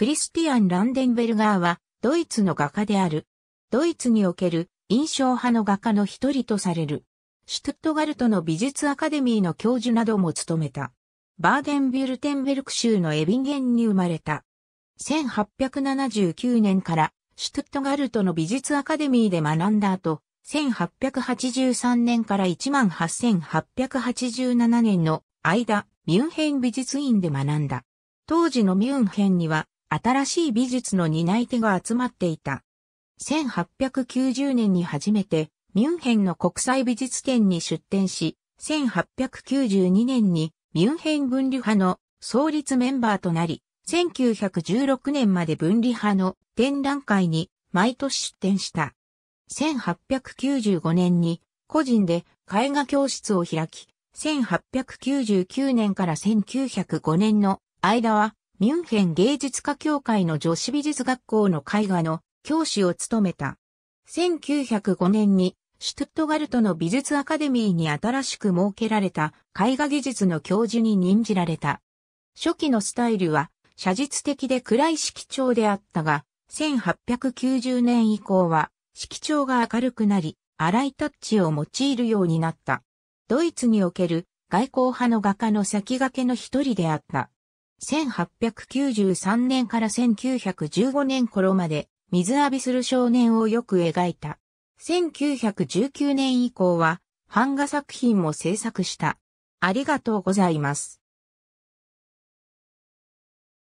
クリスティアン・ランデンベルガーは、ドイツの画家である。ドイツにおける印象派の画家の一人とされる。シュトゥットガルトの美術アカデミーの教授なども務めた。バーデンビュルテンベルク州のエビンゲンに生まれた。1879年からシュトゥットガルトの美術アカデミーで学んだ後、1883年から18887年の間、ミュンヘン美術院で学んだ。当時のミュンヘンには新しい美術の担い手が集まっていた。1890年に初めてミュンヘンの国際美術展に出展し、1892年にミュンヘン分離派の創立メンバーとなり、1916年まで分離派の展覧会に毎年出展した。1895年に個人で絵画教室を開き、1899年から1905年の間はミュンヘン芸術家協会の女子美術学校の絵画の教師を務めた。1905年にシュトゥットガルトの美術アカデミーに新しく設けられた絵画技術の教授に任じられた。初期のスタイルは写実的で暗い色調であったが、1890年以降は色調が明るくなり、荒いタッチを用いるようになった。ドイツにおける外交派の画家の先駆けの一人であった。1893年から1915年頃まで水浴びする少年をよく描いた。1919年以降は版画作品も制作した。ありがとうございます。